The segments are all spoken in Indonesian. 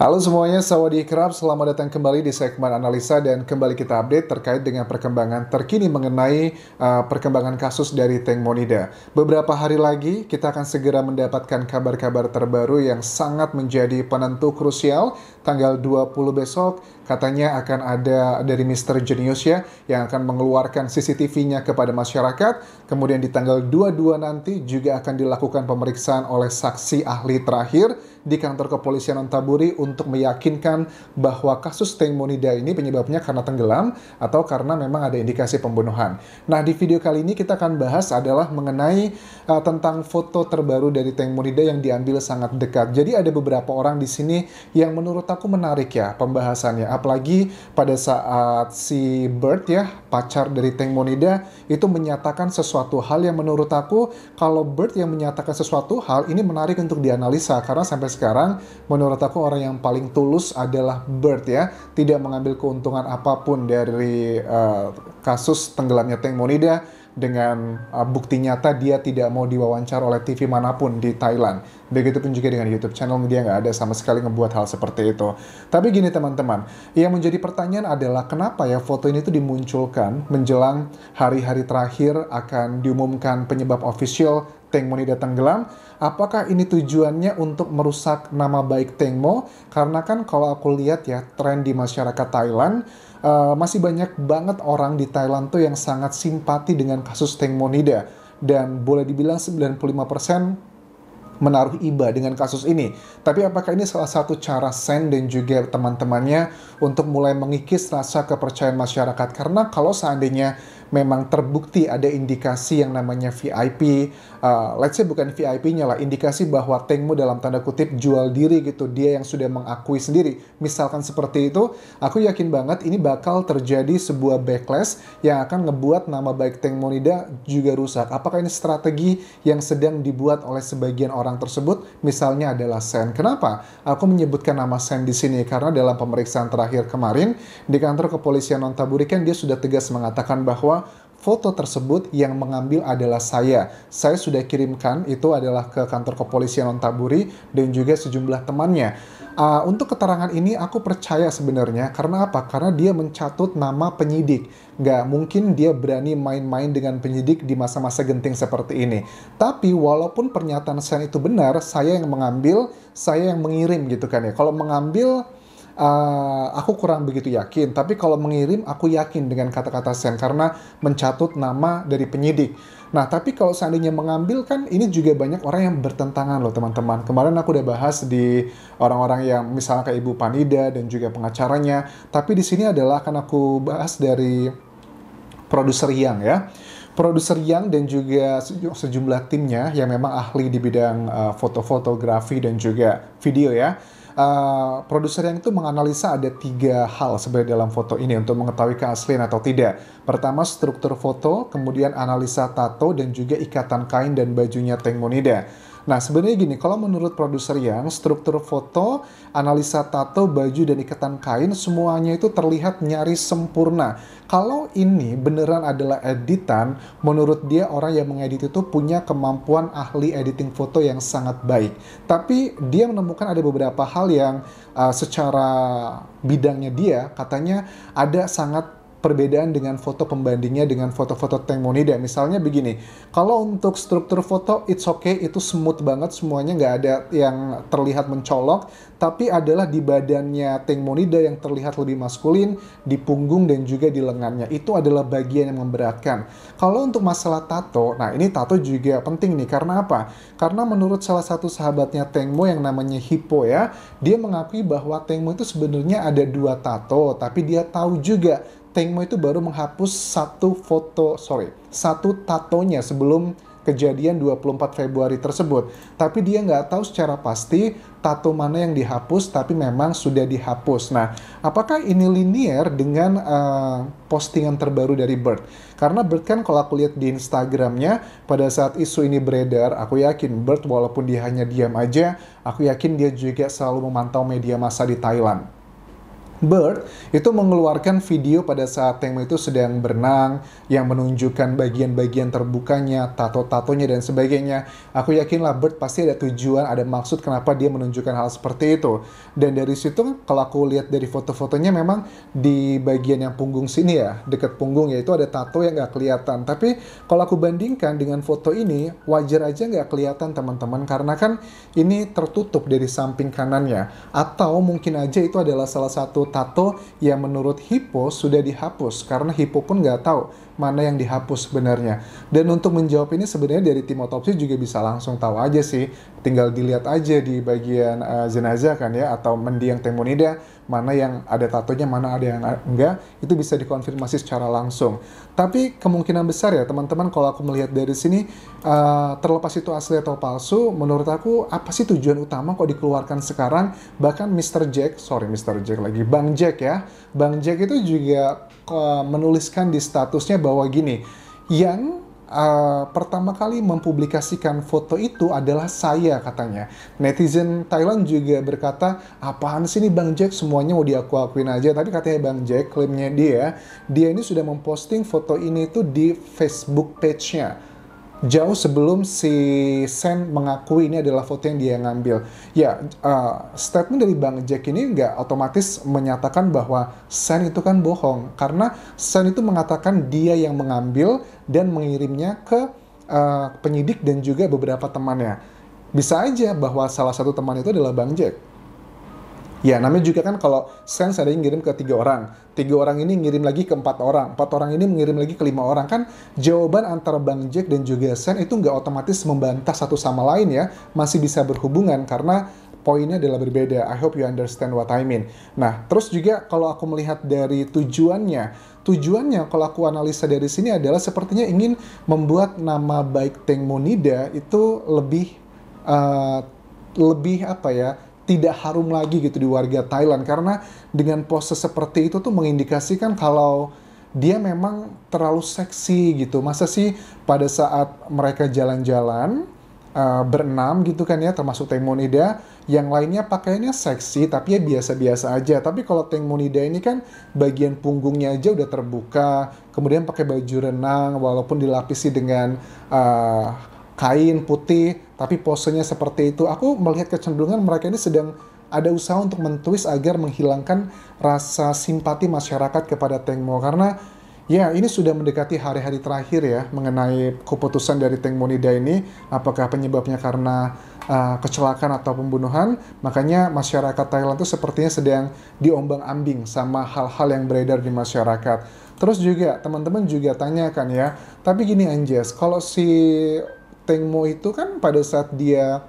Halo semuanya, Sawadi Selamat datang kembali di segmen analisa dan kembali kita update terkait dengan perkembangan terkini mengenai uh, perkembangan kasus dari Teng Monida. Beberapa hari lagi kita akan segera mendapatkan kabar-kabar terbaru yang sangat menjadi penentu krusial. Tanggal 20 besok katanya akan ada dari Mr. Genius ya yang akan mengeluarkan CCTV-nya kepada masyarakat. Kemudian di tanggal 22 nanti juga akan dilakukan pemeriksaan oleh saksi ahli terakhir di kantor kepolisian Ontaburi untuk meyakinkan bahwa kasus Tank Monida ini penyebabnya karena tenggelam atau karena memang ada indikasi pembunuhan. Nah, di video kali ini kita akan bahas adalah mengenai uh, tentang foto terbaru dari Tank Monida yang diambil sangat dekat. Jadi ada beberapa orang di sini yang menurut aku menarik ya pembahasannya. Apalagi pada saat si Bird ya, pacar dari Tank Monida itu menyatakan sesuatu hal yang menurut aku kalau Bird yang menyatakan sesuatu hal ini menarik untuk dianalisa karena sampai sekarang menurut aku orang yang paling tulus adalah Bird ya, tidak mengambil keuntungan apapun dari uh, kasus tenggelamnya Tank Monida dengan uh, bukti nyata dia tidak mau diwawancara oleh TV manapun di Thailand. Begitupun juga dengan YouTube channel dia nggak ada sama sekali ngebuat hal seperti itu. Tapi gini teman-teman, yang menjadi pertanyaan adalah kenapa ya foto ini tuh dimunculkan menjelang hari-hari terakhir akan diumumkan penyebab official Tengmo ini tenggelam, apakah ini tujuannya untuk merusak nama baik Tengmo? Karena kan kalau aku lihat ya tren di masyarakat Thailand uh, masih banyak banget orang di Thailand tuh yang sangat simpati dengan kasus Tengmonida Nida dan boleh dibilang 95% menaruh iba dengan kasus ini. Tapi apakah ini salah satu cara Sen dan juga teman-temannya untuk mulai mengikis rasa kepercayaan masyarakat? Karena kalau seandainya memang terbukti ada indikasi yang namanya VIP, uh, let's say bukan VIP-nya lah, indikasi bahwa Tengmu dalam tanda kutip jual diri gitu, dia yang sudah mengakui sendiri. Misalkan seperti itu, aku yakin banget ini bakal terjadi sebuah backlash yang akan ngebuat nama baik Nida juga rusak. Apakah ini strategi yang sedang dibuat oleh sebagian orang tersebut? Misalnya adalah Sen. Kenapa? Aku menyebutkan nama Sen di sini karena dalam pemeriksaan terakhir kemarin di kantor kepolisian Nontaburi kan dia sudah tegas mengatakan bahwa foto tersebut yang mengambil adalah saya. Saya sudah kirimkan itu adalah ke kantor kepolisian Ontaburi dan juga sejumlah temannya. Uh, untuk keterangan ini aku percaya sebenarnya karena apa? Karena dia mencatut nama penyidik. Gak mungkin dia berani main-main dengan penyidik di masa-masa genting seperti ini. Tapi walaupun pernyataan saya itu benar, saya yang mengambil, saya yang mengirim gitu kan ya. Kalau mengambil Eh, aku kurang begitu yakin, tapi kalau mengirim aku yakin dengan kata-kata sen karena mencatut nama dari penyidik. Nah, tapi kalau seandainya mengambil kan ini juga banyak orang yang bertentangan loh teman-teman. Kemarin aku udah bahas di orang-orang yang misalnya kayak Ibu Panida dan juga pengacaranya, tapi di sini adalah akan aku bahas dari produser yang ya produser Yang dan juga sejumlah timnya yang memang ahli di bidang uh, foto-fotografi dan juga video ya uh, produser yang itu menganalisa ada tiga hal sebenarnya dalam foto ini untuk mengetahui keaslian atau tidak. Pertama struktur foto, kemudian analisa tato dan juga ikatan kain dan bajunya Teng Monida. Nah sebenarnya gini, kalau menurut produser yang struktur foto, analisa tato, baju dan ikatan kain semuanya itu terlihat nyaris sempurna. Kalau ini beneran adalah editan, menurut dia orang yang mengedit itu punya kemampuan ahli editing foto yang sangat baik. Tapi dia menemukan ada beberapa hal yang uh, secara bidangnya dia katanya ada sangat perbedaan dengan foto pembandingnya dengan foto-foto Tank Monida Misalnya begini, kalau untuk struktur foto, it's okay, itu smooth banget semuanya, nggak ada yang terlihat mencolok, tapi adalah di badannya Tank Monida yang terlihat lebih maskulin, di punggung dan juga di lengannya. Itu adalah bagian yang memberatkan. Kalau untuk masalah tato, nah ini tato juga penting nih, karena apa? Karena menurut salah satu sahabatnya Tank Mo yang namanya Hippo ya, dia mengakui bahwa Tank Mo itu sebenarnya ada dua tato, tapi dia tahu juga Tengmo itu baru menghapus satu foto, sorry, satu tatonya sebelum kejadian 24 Februari tersebut. Tapi dia nggak tahu secara pasti tato mana yang dihapus, tapi memang sudah dihapus. Nah, apakah ini linier dengan uh, postingan terbaru dari Bird? Karena Bird kan kalau aku lihat di Instagramnya, pada saat isu ini beredar, aku yakin Bird walaupun dia hanya diam aja, aku yakin dia juga selalu memantau media massa di Thailand Bird itu mengeluarkan video pada saat Tengmo itu sedang berenang yang menunjukkan bagian-bagian terbukanya, tato-tatonya dan sebagainya. Aku yakinlah Bird pasti ada tujuan, ada maksud kenapa dia menunjukkan hal seperti itu. Dan dari situ kalau aku lihat dari foto-fotonya memang di bagian yang punggung sini ya, dekat punggung ya itu ada tato yang nggak kelihatan. Tapi kalau aku bandingkan dengan foto ini, wajar aja nggak kelihatan teman-teman karena kan ini tertutup dari samping kanannya. Atau mungkin aja itu adalah salah satu tato yang menurut Hippo sudah dihapus karena Hippo pun nggak tahu mana yang dihapus sebenarnya. Dan untuk menjawab ini sebenarnya dari tim otopsi juga bisa langsung tahu aja sih, tinggal dilihat aja di bagian uh, jenazah kan ya atau mendiang temunida mana yang ada tatonya, mana ada yang enggak, itu bisa dikonfirmasi secara langsung. Tapi kemungkinan besar ya teman-teman kalau aku melihat dari sini uh, terlepas itu asli atau palsu, menurut aku apa sih tujuan utama kok dikeluarkan sekarang? Bahkan Mr. Jack, sorry Mr. Jack lagi, Bang Jack ya, Bang Jack itu juga uh, menuliskan di statusnya bahwa bahwa gini, yang uh, pertama kali mempublikasikan foto itu adalah saya katanya. Netizen Thailand juga berkata, apaan sih nih Bang Jack semuanya mau diaku-akuin aja. Tapi katanya Bang Jack, klaimnya dia, dia ini sudah memposting foto ini tuh di Facebook page-nya jauh sebelum si Sen mengakui ini adalah foto yang dia ngambil. Ya, uh, statement dari Bang Jack ini nggak otomatis menyatakan bahwa Sen itu kan bohong, karena Sen itu mengatakan dia yang mengambil dan mengirimnya ke uh, penyidik dan juga beberapa temannya. Bisa aja bahwa salah satu teman itu adalah Bang Jack Ya, namanya juga kan kalau sense ada yang ngirim ke tiga orang, tiga orang ini ngirim lagi ke empat orang, empat orang ini mengirim lagi ke lima orang kan jawaban antara Bang Jack dan juga Sen itu nggak otomatis membantah satu sama lain ya, masih bisa berhubungan karena poinnya adalah berbeda. I hope you understand what I mean. Nah, terus juga kalau aku melihat dari tujuannya, tujuannya kalau aku analisa dari sini adalah sepertinya ingin membuat nama baik Teng Monida itu lebih uh, lebih apa ya tidak harum lagi gitu di warga Thailand karena dengan pose seperti itu tuh mengindikasikan kalau dia memang terlalu seksi gitu. Masa sih pada saat mereka jalan-jalan uh, berenam gitu kan ya termasuk Teng Monida yang lainnya pakaiannya seksi tapi ya biasa-biasa aja. Tapi kalau Teng Monida ini kan bagian punggungnya aja udah terbuka, kemudian pakai baju renang walaupun dilapisi dengan uh, kain putih tapi posenya seperti itu. Aku melihat kecenderungan mereka ini sedang ada usaha untuk mentwist agar menghilangkan rasa simpati masyarakat kepada Tengmo karena Ya, ini sudah mendekati hari-hari terakhir ya mengenai keputusan dari Tengmo Nida ini. Apakah penyebabnya karena uh, kecelakaan atau pembunuhan? Makanya masyarakat Thailand itu sepertinya sedang diombang-ambing sama hal-hal yang beredar di masyarakat. Terus juga teman-teman juga tanyakan ya, tapi gini Anjas, kalau si Tengmo itu kan pada saat dia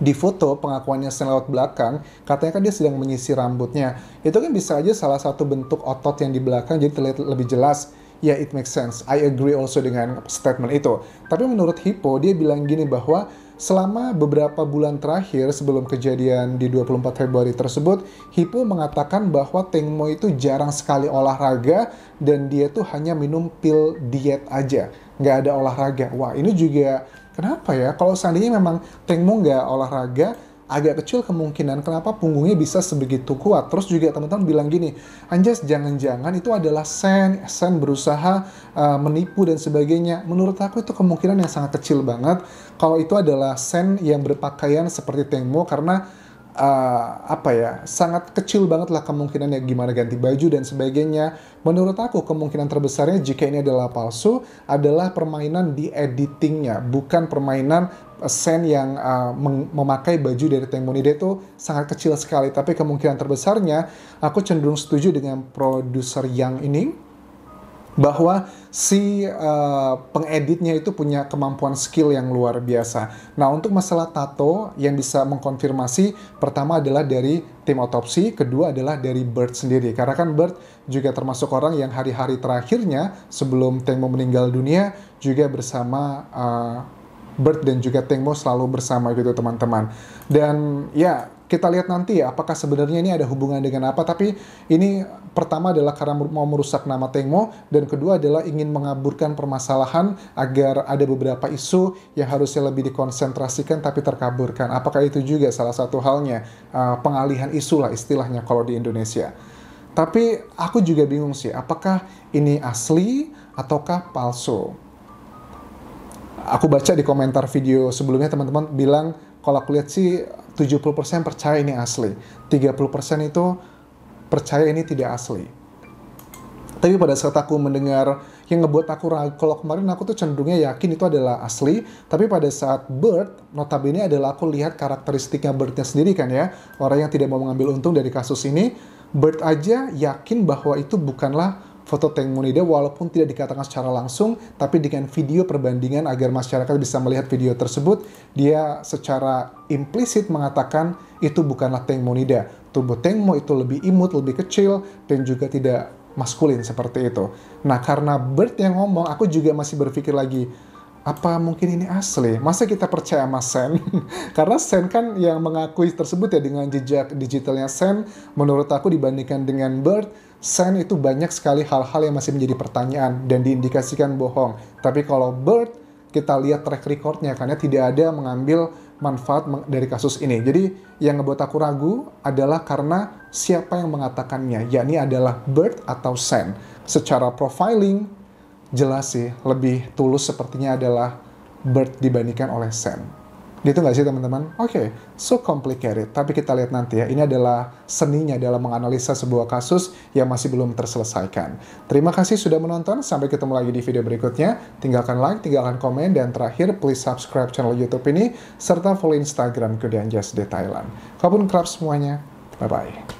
di foto pengakuannya lewat belakang, katanya kan dia sedang menyisir rambutnya. Itu kan bisa aja salah satu bentuk otot yang di belakang jadi terlihat lebih jelas. Ya, yeah, it makes sense. I agree also dengan statement itu. Tapi menurut Hippo, dia bilang gini bahwa Selama beberapa bulan terakhir sebelum kejadian di 24 Februari tersebut, Hippo mengatakan bahwa Tengmo itu jarang sekali olahraga dan dia tuh hanya minum pil diet aja, nggak ada olahraga. Wah ini juga kenapa ya? Kalau seandainya memang Tengmo nggak olahraga, agak kecil kemungkinan kenapa punggungnya bisa sebegitu kuat. Terus juga teman-teman bilang gini, Anjas jangan-jangan itu adalah sen, sen berusaha uh, menipu dan sebagainya. Menurut aku itu kemungkinan yang sangat kecil banget kalau itu adalah sen yang berpakaian seperti Tengmo karena uh, apa ya sangat kecil banget lah kemungkinannya gimana ganti baju dan sebagainya. Menurut aku kemungkinan terbesarnya jika ini adalah palsu adalah permainan di editingnya, bukan permainan sen yang uh, memakai baju dari Temonide itu sangat kecil sekali. Tapi kemungkinan terbesarnya aku cenderung setuju dengan produser yang ini bahwa si uh, pengeditnya itu punya kemampuan skill yang luar biasa. Nah, untuk masalah tato yang bisa mengkonfirmasi pertama adalah dari tim otopsi, kedua adalah dari Bert sendiri. Karena kan Bert juga termasuk orang yang hari-hari terakhirnya sebelum Temo meninggal dunia juga bersama uh, Bird dan juga Tengmo selalu bersama gitu teman-teman. Dan ya kita lihat nanti ya apakah sebenarnya ini ada hubungan dengan apa. Tapi ini pertama adalah karena mau merusak nama Tengmo dan kedua adalah ingin mengaburkan permasalahan agar ada beberapa isu yang harusnya lebih dikonsentrasikan tapi terkaburkan. Apakah itu juga salah satu halnya eh, pengalihan isu lah istilahnya kalau di Indonesia. Tapi aku juga bingung sih apakah ini asli ataukah palsu aku baca di komentar video sebelumnya teman-teman bilang kalau aku lihat sih 70% percaya ini asli. 30% itu percaya ini tidak asli. Tapi pada saat aku mendengar yang ngebuat aku ragu, kalau kemarin aku tuh cenderungnya yakin itu adalah asli, tapi pada saat Bird, notabene adalah aku lihat karakteristiknya Birdnya sendiri kan ya, orang yang tidak mau mengambil untung dari kasus ini, Bird aja yakin bahwa itu bukanlah foto Tengmonida walaupun tidak dikatakan secara langsung, tapi dengan video perbandingan agar masyarakat bisa melihat video tersebut, dia secara implisit mengatakan itu bukanlah Tengmonida. Tubuh Tengmo itu lebih imut, lebih kecil, dan juga tidak maskulin seperti itu. Nah, karena Bert yang ngomong, aku juga masih berpikir lagi, apa mungkin ini asli? Masa kita percaya sama Sen? Karena Sen kan yang mengakui tersebut ya dengan jejak digitalnya Sen, menurut aku dibandingkan dengan Bird, Sen itu banyak sekali hal-hal yang masih menjadi pertanyaan dan diindikasikan bohong. Tapi kalau Bird, kita lihat track recordnya karena tidak ada mengambil manfaat dari kasus ini. Jadi yang ngebuat aku ragu adalah karena siapa yang mengatakannya, yakni adalah Bird atau Sen. Secara profiling, jelas sih lebih tulus sepertinya adalah Bert dibandingkan oleh Sam. Gitu nggak sih teman-teman? Oke, okay, so complicated. Tapi kita lihat nanti ya, ini adalah seninya dalam menganalisa sebuah kasus yang masih belum terselesaikan. Terima kasih sudah menonton, sampai ketemu lagi di video berikutnya. Tinggalkan like, tinggalkan komen, dan terakhir please subscribe channel YouTube ini, serta follow Instagram Kudian Jazz di Thailand. kerap semuanya, bye-bye.